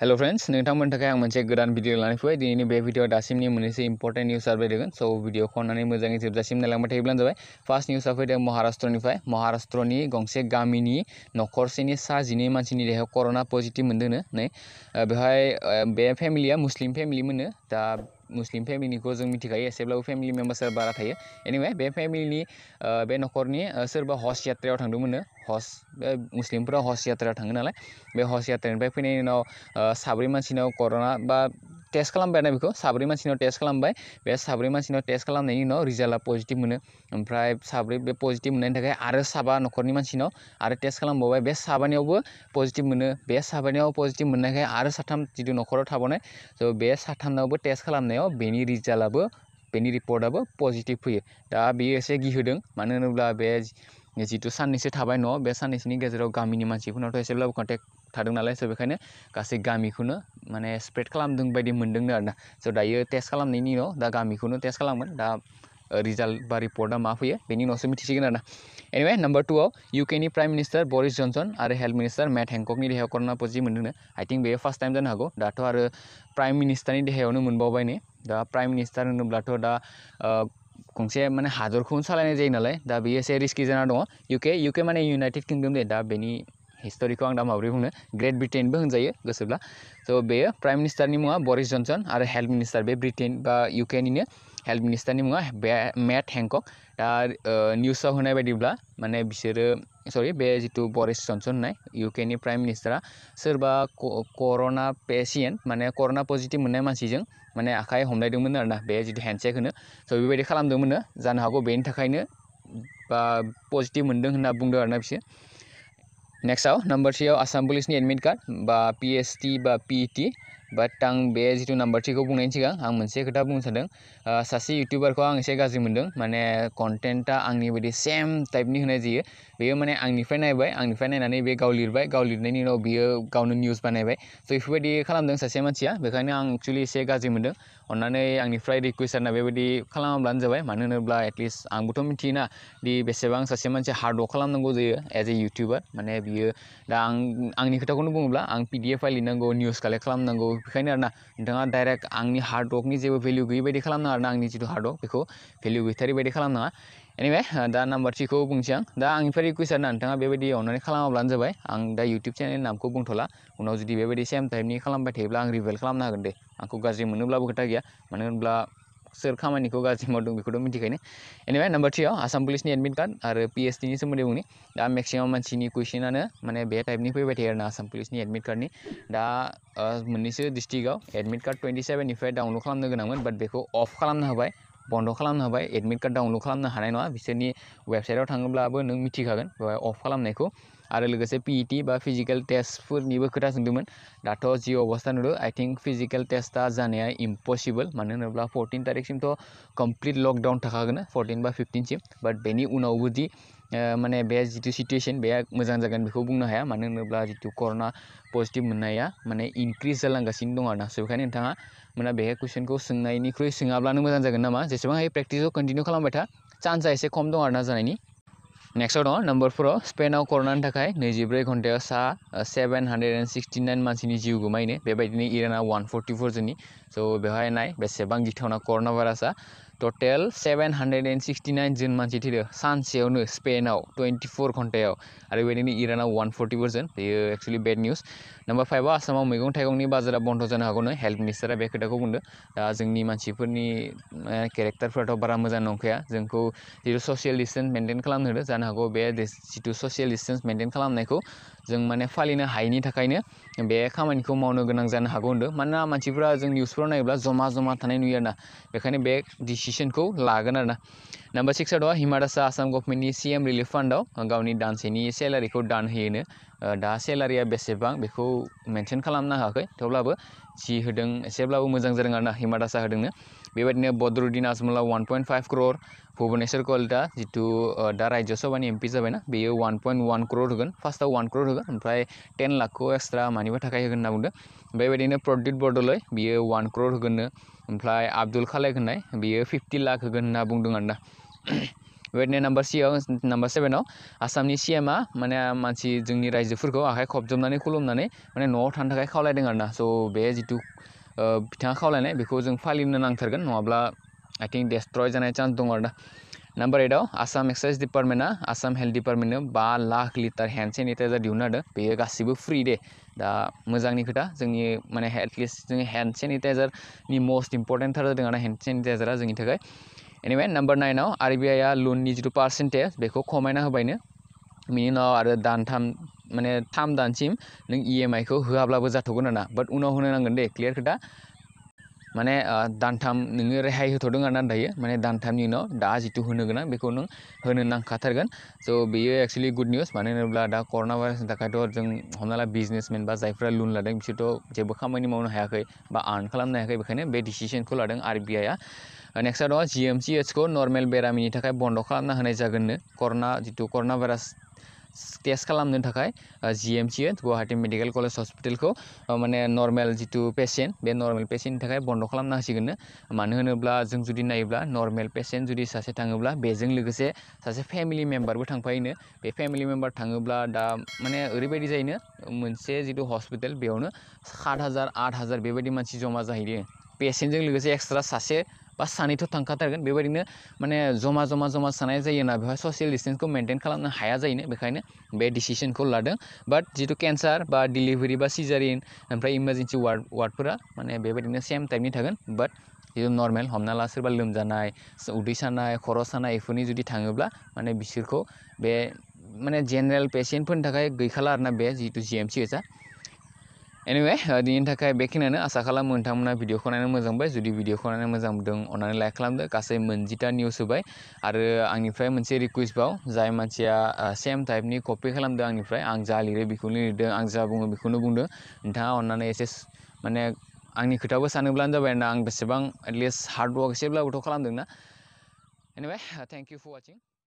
hello friends नोंथांमोननि थाखाय आं मोनसे गोदान भिडिअ लानानै फैबाय दिनैनि बे भिडिअ दासिमनि मोननैसो इम्पर्टेन्ट निउज जाबाय दोगोन स' भिडिअखौ नायनानै मोजाङै जोबजासिम नायलांबाय थायोब्लानो जाबाय फार्स्ट निउजआ गंसे गामिनि न'खरसेनि सा जी मानी देहायाव कर'ना पजिटिभ मोन्दोंनो बहुत बेवहाय बे फेमिलिया मुस्लिम फेमिलिमोननो दा मुस्लिम फेमिलिखौ जों मिथिखायो एसेब्लाबो फेमिलि मेम्बार्सआ बारा थे एनिवे बे फेमिलिनि बे न'खरनि सोरबा हस यात्रा थांदोंमोननो हस मुस्लिमफोरा हस यात्रा थाङो नालाय बे हस यात्रानिफ्राय फैनायनि उनाव साब्रै मानसिनाव कर'ना टेस्ट खालामबाय आरोना बेखौ साब्रै मानसिनाव टेस्ट खालामबाय सब्रे साब्रै टेस्ट खालामनायनि उनाव पजिटिव पजिटिभ मोनो ओमफ्राय साब्रै बे पजिटिभ मोननायनि थाखाय आरो साबा आरो टेस्ट खालामबावबाय बे पजिटिव पजिटिभ मोनो बे साबानियाव पजिटिभ मोननायखाय आरो साथाम जितु न'खराव थाबावनाय सो बे साथामनावबो टेस्ट खालामनायाव बेनि रिजाल्टआबो बेनि रिपर्टआबो फैयो दा बेयो एसे मानो होनोब्ला बे जितु थाबाय न'आव बे गेजेराव गामिनि मानसिफोरनावथ' एसेब्लाबो कन्टेक्ट थादों सो स' बेखायनो गमी को माने स्प्रेड खालामदों बायदि मोनदोंनो सो ना स' दायो टेस्ट खालामनायनि उनाव दा गामिखौनो टेस्ट खालामगोन दा रिजाल्ट बा रिपर्टआ मा फैयो बेनि उनावसो मिथिसिगोन आरो नम्बर टुआव इउकेनि प्राइम मिनिस्टार बरिस जनसन और हेल्थ मिनिस्टार मैट हेंककनि देहायाव कर'ना पजिटिभ मोन्दोंनो आई थिंक बेयो फार्स्ट टाइम जानो हागौ दाथ' आरो प्राइम मिनिस्टारनि देहायावनो मोनबावबाय नै दा प्राइम मिनिस्टार होनोब्लाथ' दा गंसे माने हादरखौनो सालायनाय जायो नालाय दा बेयो एसे जाना दूँ इउके इउके माने इउनाइटेड किंडम दे दा बेनि हिस्ट'रिखौ आं दा माबोरै बुंनो ग्रेट ब्रिटेनबो होनजायो गोसोब्ला स' बेयो प्राइम मिनिस्टारनि मुङा बरिस जनसन और हेल्थ मिनिस्टार बे ब्रिटेन बा इउकेनिनो हेल्थ मिनिस्टारनि मुङा बे मेट हेंकक दा निउसआव होनाय बायदिब्ला माने बिसोरो सरि बे जितु बरिस जनसन होननाय इउकेनि प्राइम मिनिस्टारा सोरबा कर'ना पेसियेन्ट माने कर'ना पजिटिभ मोननाय मानसिजों माने आखाइ हमलायदोंमोन आरोना बे जितु हेन्डसेक होनो स' बेबायदि खालामदोंमोननो जानो हागौ बेनि थाखायनो बा पजिटिभ मोनदों নেক্সট আও নম্বর সিও আসাম পুলিশ নি এডমিট কার্ড বা পিএসটি বা পিটি बट आं बे जिथु को बुंनायनि सिगां आं मोनसे खा बुन सदन सासे यूट्यूबार को एसे गाज्रि मोनदों माने कन्टेन्टआ आंनि बायदि सेम टाइप नहीं जायो बेयो माने आंनिफ्राय नायबाय आंनिफ्राय नायनानै बे गाव गाँव गाव लिरनायनि उनाव बियो गावनो निउज बानायबाय स' सासे मानसिया बेखायनो आं इसे एसे गाज्रि मोनदों अन्नानै आंनिफ्राय रिकुवेस्ट आरोना बेबायदि खालामाब्लानो जाबाय मानो होनोब्ला एटलिस्ट आंबोथ' दि बेसेबा सासे मानसिया हार्ड वर्क खालामनांगौ जायो एज ए यूट्यूबार माने भी दा आं आंनि खोथाखौनो बुङोब्ला आं पीडीएफ फाइल लिरनांगौ निउज कालेक्ट खालामनांगौ बेखायनो आरोना डायरेक्ट डाइरेक्ट आंनि हार्ड वर्क जेबो भेलिउ गैयि बायदि खालामनाङा आरोना आंनि जिथु हार्ड वर्क बेखौ भेलिउ गैथारि बायदि खालामनाङा एनिवे दा नाम्बार थ्री को आं दा आंनिफ्राय रिकुवेस्ट आरोना नोंथाङा बेबायदि अननानै खालामाब्लानो आं दा इउटुब चेनेलनि नामखौ बुंथ'ला उनाव जुदि बेबायदि सेम टाइपनि खालामबाय थायोब्ला आं रिभेल खालामनो हागोन दे आंखौ गाज्रि मोनोब्लाबो खोथा गैया मानो सोर खामानिखौ गाज्रि मावदों बेखौथ' मिथिखायो एनिवे नाम्बार थ्रिआव आसाम ने एडमिट कार्ड और आरो पिएसडिनि सोमोन्दै बुंनि दा मेक्सीम मानी कुइसनानो माने बे टाइप फैबाय थायो आरोना आसाम पुलिसनि एडमिट कार्डनि दा मोननैसो डिस्ट्रिक्टआव admit card twenty seven download खालामनो गोनांमोन बाट बेखौ अफ खालामनो होबाय बन्द' एडमिट कार्ड डाउनलोड खालामनो हानाय नङा बिसोरनि वेबसाइटआव थाङोब्लाबो नों मिथिखागोन बेवहाय अफ खालामनायखौ आरो लोगोसे पिइटि e बा टेस्ट टेस्टफोरनिबो खोथा सोंदोंमोन दाथ' जि अबस्था नुदों आइ थिंक फिजिकेल टेस्टआ जानाया इम्पसिबोल मानो होनोब्ला फरटिन तारिखसिमथ' कमप्लिट लकडाउन थाखागोन फरटिन बा फिफ्टिनसिम बाट बेनि उनावबोदि माने बे जितु सिटुवेसन बेया मोजां जागोन बेखौ बुंनो हाया मानो होनोब्ला जितु कर'ना पजिटिभ मोननाया माने इनक्रिज जालांगासिनो दं आरोना स' बेखायनो नोंथाङा माने बे कुइसनखौ सोंनायनिख्रुइ सोङाब्लानो मोजां जागोन नामा जेसेबां हायो प्रेक्टिसखौ कन्टिनिउ खालामबाय था चान्सआ एसे खम दं आरोना जानायनि नेक्स्ट दङ नम्बर फ'राव कोरोना करनायनि थाखाय नैजिब्रै घन्टायाव सा seven hundred and sixty nine मानसिनि जीव गोमायनो बेबायदिनो इराना वान फर्टिफरजोंनि सो बेवहाय नाय बेसेबां गिथावना करना भाइरासआ total seven hundred and sixty nine जोन मानसि थैदों सानसेयावनो स्पेनाव टुवेन्टिफर घन्टायाव आरो बेबायदिनो इरानाव वान फर्टिफोरजों बेयो actually bad news number five Assam मैगं थाइगंनि बाजारा बन्द' जानो हागौनो हेल्थ मिनिस्टारा बे खोथाखौ बुंदों दा जोंनि मानसिफोरनि बारा मोजां नंखाया जोंखौ जिहेतु ससियेल डिस्टेन्स मेनटेन खालामनो होदों हागौ बे जिथु ससियेल डिस्टेन्स मेन्टेन खालामनायखौ जों माने फालिनो हायैनि थाखायनो बे खामानिखौ मावनो गोनां जानो हागौ होन्दों मानोना मानसिफोरा जों निउसफोराव नायोब्ला जमा जमा थानाय नुयो आरोना बेखायनो बे डिसिसनखौ लागोन आरोना नाम्बार सिक्सआव दङ हिमा दासआ आसाम गभर्नमेन्टनि सि एम रिलिफ फान्डआव गावनि दानसेनि सेलारिखौ दान होयोनो दा सेलारिया बेसेबां बेखौ मेनसन खालामनो होआखै थेवब्लाबो जि होदों एसेब्लाबो मोजां जादों आरोना हिमा दासआ होदोंनो बेबायदिनो बदरुद्दिन आजमला one point five crore Bhubaneswar Kalita जितु दा राज्यसभानि एम पि जाबायना बेयो वान पइन्ट वान क्र'र होगोन फार्स्टआव वान क्र'र होगोन थाखाबाय ओमफ्राय टेन लाखखौ एक्सट्रा मानिबा थाखाय होगोन होनना बुंदों बेबायदिनो प्रदीप बरदलै बियो वान क्र'र होगोननो ओमफ्राय आब्दुल खालेक होननाय बियो फिफ्टि लाख होगोन होनना बुंदों आरोना बेबायदिनो नाम्बार सिआव नाम्बार सेभेनाव आसामनि सिएमआ माने मानसि जोंनि रायजोफोरखौ आखाइ खबजबनानै खुलुमनानै माने न'आव थानो थाखाय खावलायदों आरोना स' बे जितु बिथाङा खावलायनाय बेखौ जों फालिनो नांथारगोन नङाब्ला आइ डेस्ट्रय जानाय चान्स दं आरोना नम्बर एइटआव आसाम एक्साइज डिपार्टमेन्टआ आसाम हेल्थ डिपार्टमेंट बा लाख लिटार हेन्ड सेनिटाइजार दिहुनो आरो बेयो गासिबो फ्रि दे दा मोजांनि खोथा जोंनि माने एटलिस्ट जोंनि हेन्ड सेनिटाइजारनि मस्ट इम्पर्टेन्टथार जादों आरो हेन्ड सेनिटाइजारा जोंनि थाखाय एनिवे नाम्बार नाइनआव आर बि आइआ लननि जिथु पार्सेन्टेज बेखौ खमायना होबायनो बिनि उनाव आरो दानथाम माने थाम दानसिम नों इ e एम आइखौ होआब्लाबो जाथ'गोन आरोना बाट उनाव होनो नांगोन दे क्लियार खोथा माने दानथाम नोङो रेहाय होथ'दों आरोना दायो माने दानथामनि उनाव दा जिथु होनो गोनां बेखौ नों होनो नांखाथारगोन स' बेयो एक्सुलि गुड निउस मानो होनोब्ला दा कर'ना भाइरासनि थाखायथ' जों हमना ला बिजनेसमेन बा जायफ्रा लुन लादों बिसोरथ' जेबो खामानि मावनो हायाखै बा आर्न खालामनो हायाखै बेखायनो बे डिसिसनखौ लादों आर बि आइआ नेक्स्टआ दङ जि एम सि एचखौ नर्मेल बेरामिनि थाखाय बन्द' खालामना होनाय जागोननो कर'ना जिथु कर'ना भाइरास टेस्ट खालामनो जी G M C Guwahati medical college हस्पिटेलखौ माने नर्मेल जितु पेसेन्ट बे नर्मेल पेसेन्टनि थाखाय बन्द' खालामना होसिगोननो मानो होनोब्ला जों जुदि नायोब्ला नर्मेल पेसेन्ट जुदि सासे थाङोब्ला बेजों लोगोसे सासे फेमिलि मेम्बारबो थांफायोनो बे फेमिलि मेम्बार थाङोब्ला दा माने ओरैबायदि जायोनो मोनसे जितु हस्पिटल बेयावनो सात हाजार आठ हाजार बेबायदि मानसि जमा जाहैयो पेसेन्टजों लोगोसे एक्सट्रा सासे बा सानैथ' थांखाथारगोन बेबायदिनो माने जमा जमा जमा सानाय जायोना बेवहाय ससियेल डिस्टेन्सखौ मेनटेन खालामनो हाया जायोनो बेखायनो बे डिसिसनखौ लादों बाट जितु केन्सार बा डिलिभारि बा सिजारिन ओमफ्राय इमारजेन्सि वार्ड वार्डफोरा माने बेबायदिनो सेम टाइपनि थागोन बाट जितु नर्मेल हमना ला सोरबा लोमजानाय उदै सानाय खर' सानाय बेफोरनि जुदि थाङोब्ला माने बिसोरखौ बे माने जेनेरेल पेसेन्टफोरनि थाखाय गैखाला आरोना बे जितु G M C एचआ anyway uh, दिन थाखाय बेखिनियानो आसा खालामो नोंथांमोना भिडिअखौ नायनानै मोजां मोनबाय लाइक खालामदो गासै मोनजिथा निउज होबाय आरो आंनिफ्राय मोनसे रिकुवेस्ट बाव जाय मानसिया सेम टाइपनि कपि खालामदों आंनिफ्राय आं जा लिरो बेखौनो लिरदों आं जा बुङो बेखौनो बुंदों नोंथाङा अन्नानै एसे माने आंनि खोथाबो सानोब्लानो जाबाय ना आं बेसेबां एटलिस्ट हार्ड वर्क एसेब्लाबोथ' खालामदों ना anyway thank you for watching